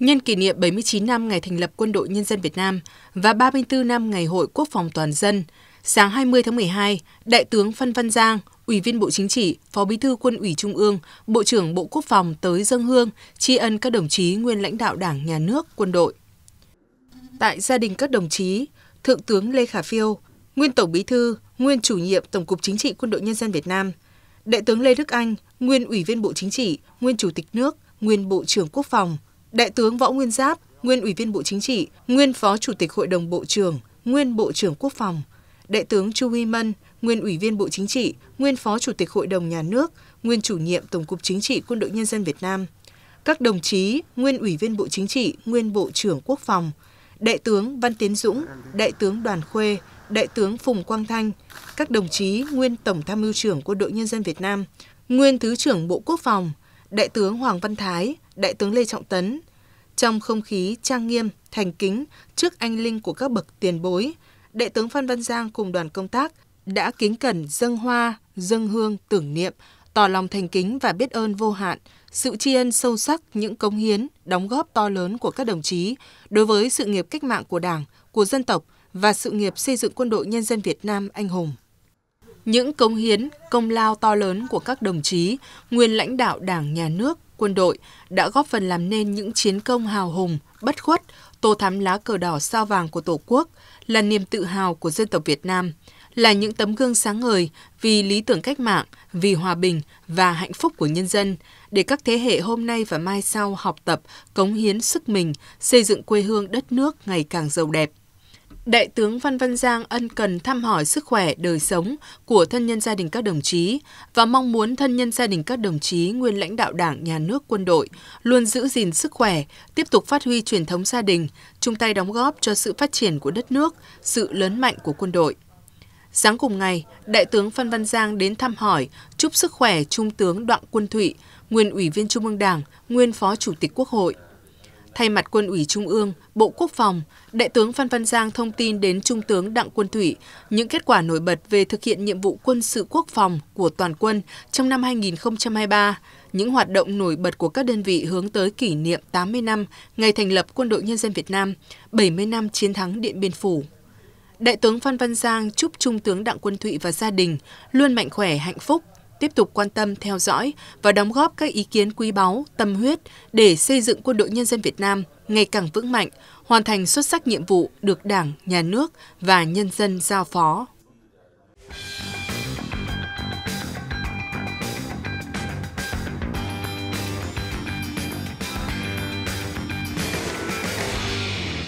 Nhân kỷ niệm 79 năm ngày thành lập Quân đội Nhân dân Việt Nam và 34 năm ngày Hội Quốc phòng Toàn dân, sáng 20 tháng 12, Đại tướng Phan Văn Giang, Ủy viên Bộ Chính trị, Phó Bí thư Quân ủy Trung ương, Bộ trưởng Bộ Quốc phòng tới dân hương, tri ân các đồng chí nguyên lãnh đạo Đảng, Nhà nước, quân đội. Tại gia đình các đồng chí, Thượng tướng Lê Khả Phiêu, nguyên Tổng Bí thư, nguyên chủ nhiệm Tổng cục Chính trị Quân đội Nhân dân Việt Nam, Đại tướng Lê Đức Anh, nguyên Ủy viên Bộ Chính trị, nguyên Chủ tịch nước, nguyên Bộ trưởng Quốc phòng, Đại tướng Võ Nguyên Giáp, nguyên Ủy viên Bộ Chính trị, nguyên Phó Chủ tịch Hội đồng Bộ trưởng, nguyên Bộ trưởng Quốc phòng. Đại tướng Chu Huy Mân, nguyên Ủy viên Bộ Chính trị, nguyên Phó Chủ tịch Hội đồng Nhà nước, nguyên chủ nhiệm Tổng cục Chính trị Quân đội Nhân dân Việt Nam. Các đồng chí, nguyên Ủy viên Bộ Chính trị, nguyên Bộ trưởng Quốc phòng. Đại tướng Văn Tiến Dũng, Đại tướng Đoàn Khuê, Đại tướng Phùng Quang Thanh, các đồng chí nguyên Tổng tham mưu trưởng Quân đội Nhân dân Việt Nam, nguyên Thứ trưởng Bộ Quốc phòng, Đại tướng Hoàng Văn Thái, Đại tướng Lê Trọng Tấn. Trong không khí trang nghiêm, thành kính trước anh linh của các bậc tiền bối, Đại tướng Phan Văn Giang cùng đoàn công tác đã kính cẩn dâng hoa, dâng hương tưởng niệm, tỏ lòng thành kính và biết ơn vô hạn, sự tri ân sâu sắc những cống hiến, đóng góp to lớn của các đồng chí đối với sự nghiệp cách mạng của Đảng, của dân tộc và sự nghiệp xây dựng quân đội nhân dân Việt Nam anh hùng. Những cống hiến, công lao to lớn của các đồng chí, nguyên lãnh đạo Đảng, Nhà nước, quân đội đã góp phần làm nên những chiến công hào hùng, bất khuất, tô thắm lá cờ đỏ sao vàng của Tổ quốc, là niềm tự hào của dân tộc Việt Nam, là những tấm gương sáng ngời vì lý tưởng cách mạng, vì hòa bình và hạnh phúc của nhân dân, để các thế hệ hôm nay và mai sau học tập, cống hiến sức mình, xây dựng quê hương đất nước ngày càng giàu đẹp. Đại tướng Văn Văn Giang ân cần thăm hỏi sức khỏe, đời sống của thân nhân gia đình các đồng chí và mong muốn thân nhân gia đình các đồng chí nguyên lãnh đạo Đảng, Nhà nước, quân đội luôn giữ gìn sức khỏe, tiếp tục phát huy truyền thống gia đình, chung tay đóng góp cho sự phát triển của đất nước, sự lớn mạnh của quân đội. Sáng cùng ngày, Đại tướng Phan Văn Giang đến thăm hỏi, chúc sức khỏe Trung tướng Đặng Quân Thụy, nguyên Ủy viên Trung ương Đảng, nguyên Phó Chủ tịch Quốc hội – Thay mặt Quân ủy Trung ương, Bộ Quốc phòng, Đại tướng Phan Văn Giang thông tin đến Trung tướng Đặng Quân Thủy những kết quả nổi bật về thực hiện nhiệm vụ quân sự quốc phòng của toàn quân trong năm 2023, những hoạt động nổi bật của các đơn vị hướng tới kỷ niệm 80 năm ngày thành lập Quân đội Nhân dân Việt Nam, 70 năm chiến thắng Điện Biên Phủ. Đại tướng Phan Văn Giang chúc Trung tướng Đặng Quân Thụy và gia đình luôn mạnh khỏe, hạnh phúc, tiếp tục quan tâm theo dõi và đóng góp các ý kiến quý báu, tâm huyết để xây dựng quân đội nhân dân Việt Nam ngày càng vững mạnh, hoàn thành xuất sắc nhiệm vụ được Đảng, Nhà nước và nhân dân giao phó.